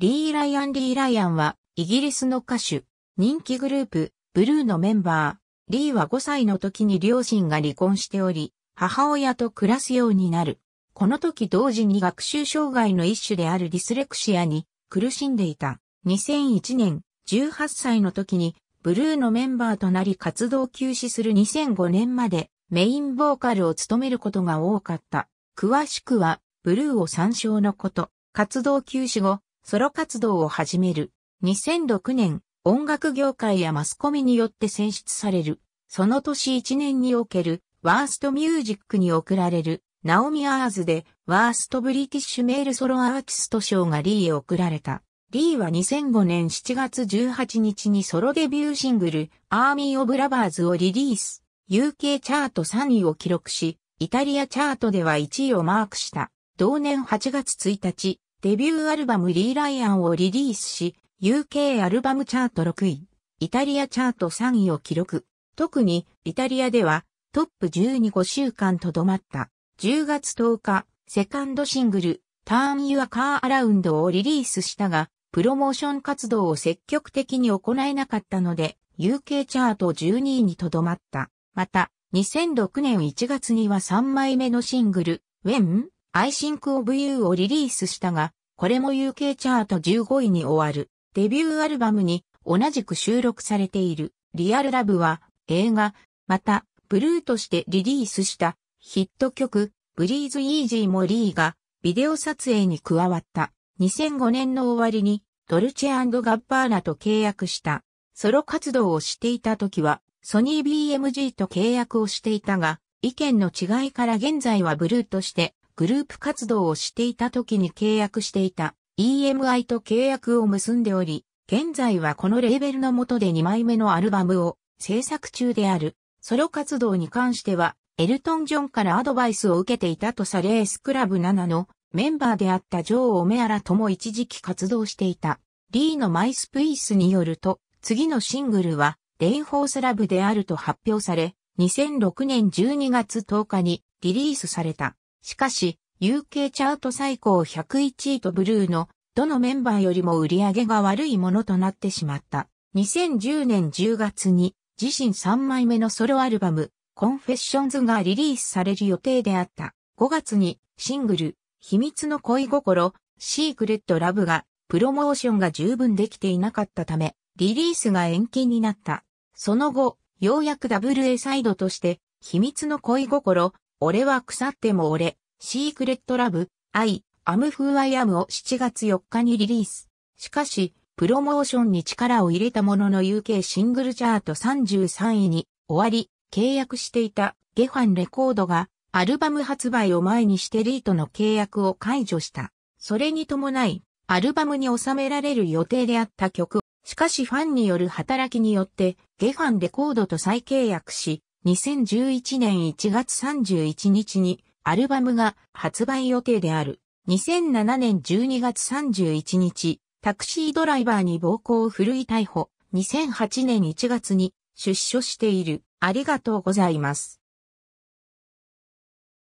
リー・ライアン・リー・ライアンは、イギリスの歌手、人気グループ、ブルーのメンバー。リーは5歳の時に両親が離婚しており、母親と暮らすようになる。この時同時に学習障害の一種であるディスレクシアに苦しんでいた。2001年、18歳の時に、ブルーのメンバーとなり活動休止する2005年まで、メインボーカルを務めることが多かった。詳しくは、ブルーを参照のこと。活動休止後、ソロ活動を始める。2006年、音楽業界やマスコミによって選出される。その年1年における、ワーストミュージックに贈られる、ナオミ・アーズで、ワーストブリティッシュメールソロアーティスト賞がリーへ贈られた。リーは2005年7月18日にソロデビューシングル、アーミー・オブ・ラバーズをリリース。UK チャート3位を記録し、イタリアチャートでは1位をマークした。同年8月1日、デビューアルバムリーライアンをリリースし、UK アルバムチャート6位、イタリアチャート3位を記録。特にイタリアではトップ125週間とどまった10月10日、セカンドシングル、ターン・ユア・カー・アラウンドをリリースしたが、プロモーション活動を積極的に行えなかったので、UK チャート12位にとどまった。また、2006年1月には3枚目のシングル、When? I Think of You をリリースしたが、これも UK チャート15位に終わる。デビューアルバムに同じく収録されているリアルラブは映画、またブルーとしてリリースしたヒット曲ブリーズイージーもリーがビデオ撮影に加わった。2005年の終わりにドルチェガッバーナと契約した。ソロ活動をしていた時はソニー BMG と契約をしていたが、意見の違いから現在はブルーとしてグループ活動をしていた時に契約していた EMI と契約を結んでおり、現在はこのレーベルの下で2枚目のアルバムを制作中である。ソロ活動に関しては、エルトン・ジョンからアドバイスを受けていたとされエスクラブ7のメンバーであったジョー・オメアラとも一時期活動していた。リーのマイスプイースによると、次のシングルは、レインホースラブであると発表され、2006年12月10日にリリースされた。しかし、UK チャート最高101位とブルーのどのメンバーよりも売り上げが悪いものとなってしまった。2010年10月に自身3枚目のソロアルバム、コンフェッションズがリリースされる予定であった。5月にシングル、秘密の恋心、シークレットラブが、プロモーションが十分できていなかったため、リリースが延期になった。その後、ようやく WA サイドとして、秘密の恋心、俺は腐っても俺、シークレットラブ、I、アムフーアイアムを7月4日にリリース。しかし、プロモーションに力を入れたものの UK シングルチャート33位に終わり、契約していたゲファンレコードがアルバム発売を前にしてリートの契約を解除した。それに伴い、アルバムに収められる予定であった曲、しかしファンによる働きによってゲファンレコードと再契約し、2011年1月31日にアルバムが発売予定である。2007年12月31日、タクシードライバーに暴行を振るい逮捕。2008年1月に出所している。ありがとうございます。